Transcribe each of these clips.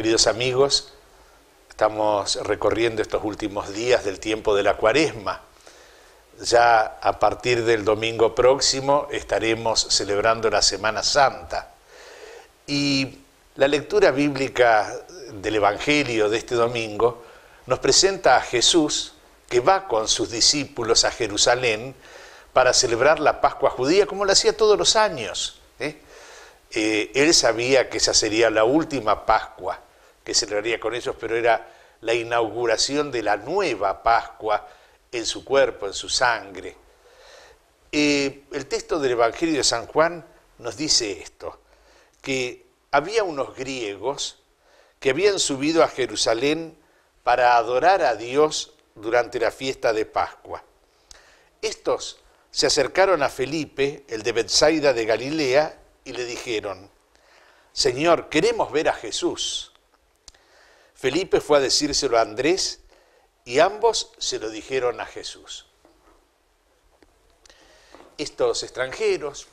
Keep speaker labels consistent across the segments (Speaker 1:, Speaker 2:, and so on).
Speaker 1: Queridos amigos, estamos recorriendo estos últimos días del tiempo de la cuaresma. Ya a partir del domingo próximo estaremos celebrando la Semana Santa. Y la lectura bíblica del Evangelio de este domingo nos presenta a Jesús que va con sus discípulos a Jerusalén para celebrar la Pascua judía como lo hacía todos los años. ¿eh? Eh, él sabía que esa sería la última Pascua que celebraría con ellos, pero era la inauguración de la nueva Pascua en su cuerpo, en su sangre. Eh, el texto del Evangelio de San Juan nos dice esto, que había unos griegos que habían subido a Jerusalén para adorar a Dios durante la fiesta de Pascua. Estos se acercaron a Felipe, el de Bethsaida de Galilea, y le dijeron, Señor, queremos ver a Jesús. Felipe fue a decírselo a Andrés y ambos se lo dijeron a Jesús. Estos extranjeros,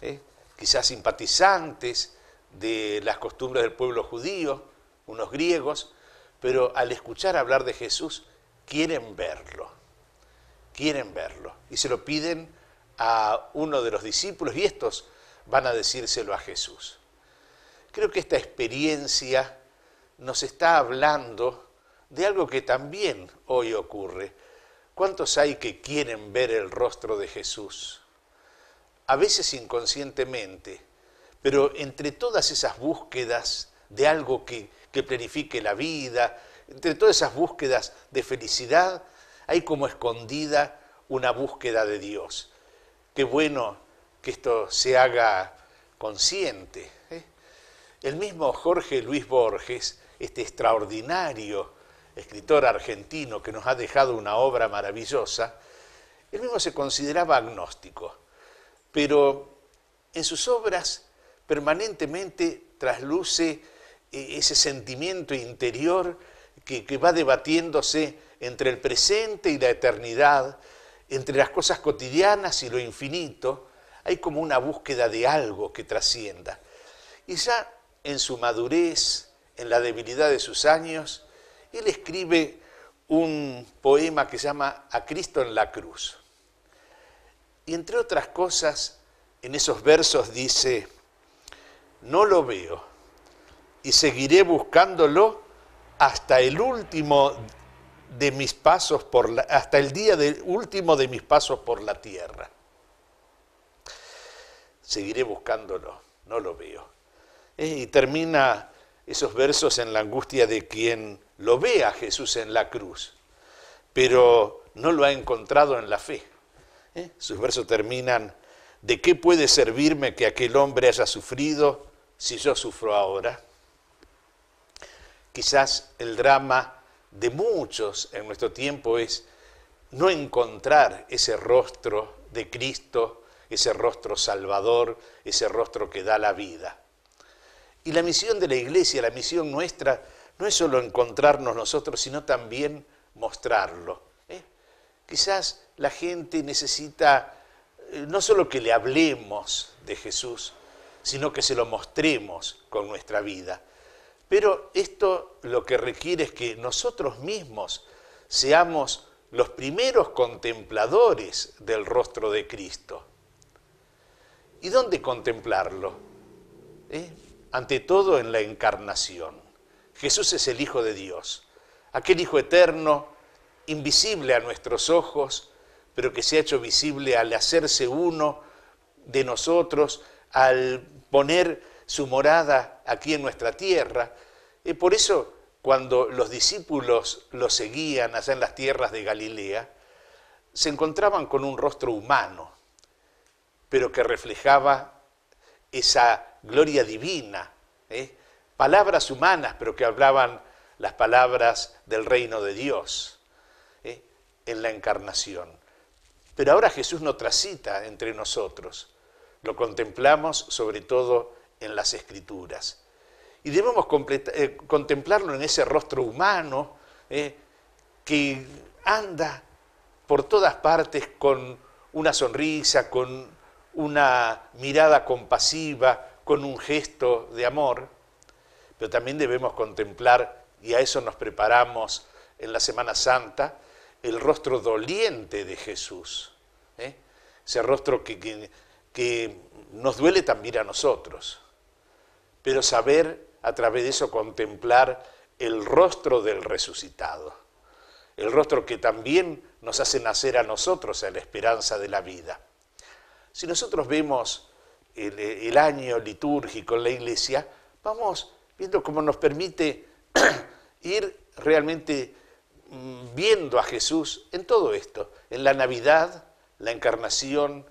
Speaker 1: ¿eh? quizás simpatizantes de las costumbres del pueblo judío, unos griegos, pero al escuchar hablar de Jesús quieren verlo, quieren verlo. Y se lo piden a uno de los discípulos y estos van a decírselo a Jesús. Creo que esta experiencia nos está hablando de algo que también hoy ocurre. ¿Cuántos hay que quieren ver el rostro de Jesús? A veces inconscientemente, pero entre todas esas búsquedas de algo que, que planifique la vida, entre todas esas búsquedas de felicidad, hay como escondida una búsqueda de Dios. Qué bueno que esto se haga consciente. ¿eh? El mismo Jorge Luis Borges este extraordinario escritor argentino que nos ha dejado una obra maravillosa, él mismo se consideraba agnóstico, pero en sus obras permanentemente trasluce eh, ese sentimiento interior que, va debatiéndose entre el presente y la eternidad, entre las cosas cotidianas y lo infinito, hay como una búsqueda de algo que trascienda. Y ya en su madurez, en la debilidad de sus años, él escribe un poema que se llama A Cristo en la Cruz. Y entre otras cosas, en esos versos dice, no lo veo y seguiré buscándolo hasta el último de mis pasos por la, hasta el día del último de mis pasos por la tierra. Seguiré buscándolo, no lo veo. Eh, y termina esos versos en la angustia de quien lo ve a Jesús en la cruz, pero no lo ha encontrado en la fe. ¿eh? Sus versos terminan, ¿de qué puede servirme que aquel hombre haya sufrido si yo sufro ahora? Quizás el drama de muchos en nuestro tiempo es no encontrar ese rostro de Cristo, ese rostro salvador, ese rostro que da la vida. Y la misión de la iglesia, la misión nuestra, no es solo encontrarnos nosotros, sino también mostrarlo. ¿eh? Quizás la gente necesita eh, no solo que le hablemos de Jesús, sino que se lo mostremos con nuestra vida. Pero esto lo que requiere es que nosotros mismos seamos los primeros contempladores del rostro de Cristo. ¿Y dónde contemplarlo? ¿Eh? ante todo en la encarnación. Jesús es el Hijo de Dios, aquel Hijo eterno, invisible a nuestros ojos, pero que se ha hecho visible al hacerse uno de nosotros, al poner su morada aquí en nuestra tierra. Y por eso, cuando los discípulos lo seguían allá en las tierras de Galilea, se encontraban con un rostro humano, pero que reflejaba esa gloria divina, ¿eh? palabras humanas, pero que hablaban las palabras del reino de Dios ¿eh? en la encarnación. Pero ahora Jesús no transita entre nosotros, lo contemplamos sobre todo en las escrituras. Y debemos eh, contemplarlo en ese rostro humano que anda por todas partes con una sonrisa, con una mirada compasiva, con un gesto de amor, pero también debemos contemplar, y a eso nos preparamos en la Semana Santa, el rostro doliente de Jesús, ¿eh? ese rostro que, que, que nos duele también a nosotros, pero saber a través de eso contemplar el rostro del resucitado, el rostro que también nos hace nacer a nosotros a la esperanza de la vida. Si nosotros vemos el, año litúrgico en la iglesia, vamos viendo cómo nos permite ir realmente mm, viendo a Jesús en todo esto, en la Navidad, la encarnación,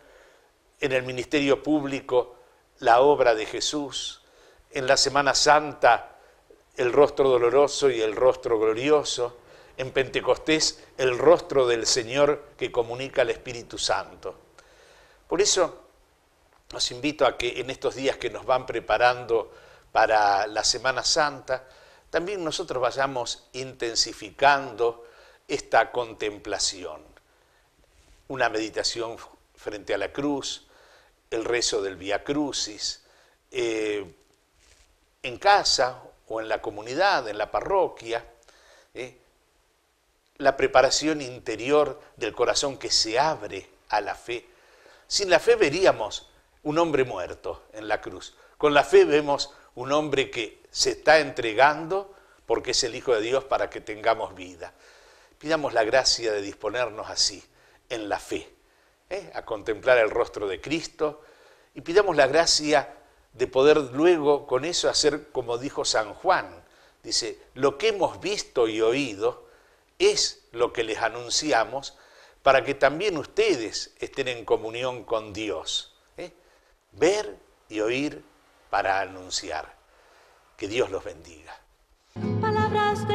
Speaker 1: en el ministerio público, la obra de Jesús, en la Semana Santa, el rostro doloroso y el rostro glorioso, en Pentecostés, el rostro del Señor que comunica el Espíritu Santo. Por eso nos invito a que en estos días que nos van preparando para la Semana Santa, también nosotros vayamos intensificando esta contemplación. Una meditación frente a la cruz, el rezo del Via Crucis, eh, en casa o en la comunidad, en la parroquia, eh, la preparación interior del corazón que se abre a la fe. Sin la fe veríamos un hombre muerto en la cruz. Con la fe vemos un hombre que se está entregando porque es el Hijo de Dios para que tengamos vida. Pidamos la gracia de disponernos así, en la fe, ¿eh? a contemplar el rostro de Cristo y pidamos la gracia de poder luego con eso hacer como dijo San Juan. Dice, lo que hemos visto y oído es lo que les anunciamos para que también ustedes estén en comunión con Dios ver y oír para anunciar. Que Dios los bendiga. Palabras